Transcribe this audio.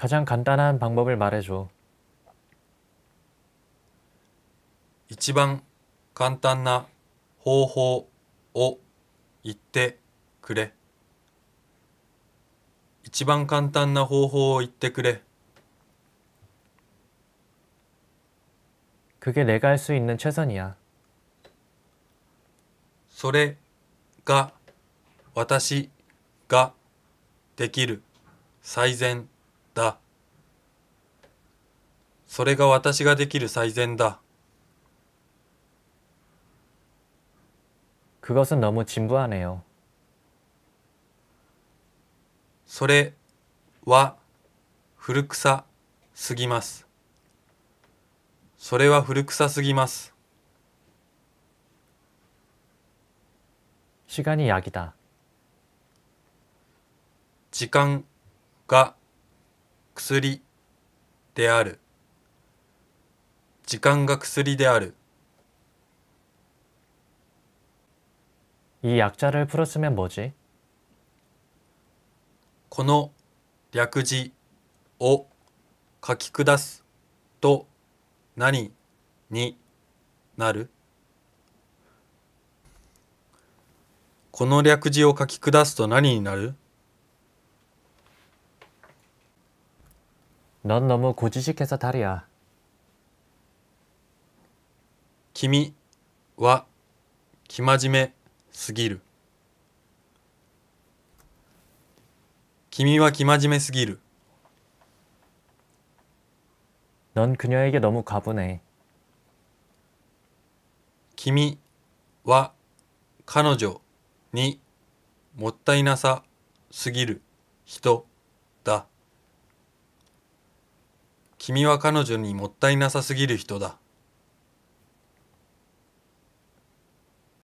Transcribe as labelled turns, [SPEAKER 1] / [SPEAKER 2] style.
[SPEAKER 1] 가장 간단한 방법을 말해줘.
[SPEAKER 2] 이치 간단한 방법을 言って 그래. 一番 간단한 방법을 言って 그래.
[SPEAKER 1] 게 내가 할 수 있는 최선이야.
[SPEAKER 2] それが私ができる最善だ。それが私ができる最善だ。
[SPEAKER 1] 그것은너무진부하네요
[SPEAKER 2] それは古臭すぎますそれは古臭すぎます
[SPEAKER 1] 시간이약이다
[SPEAKER 2] 時間が薬である時間が薬である
[SPEAKER 1] 이약자를풀었으면뭐지
[SPEAKER 2] この略字を書き下すと何になるこの略字を書き下すと何になる
[SPEAKER 1] 넌너무고지식해서다리야
[SPEAKER 2] 君は生真面目すぎる。君は生真面目すぎる。
[SPEAKER 1] 넌그녀에게너무과분해
[SPEAKER 2] 君は彼女にもったいなさすぎる人だ。君は彼女にもったいなさすぎる人だ。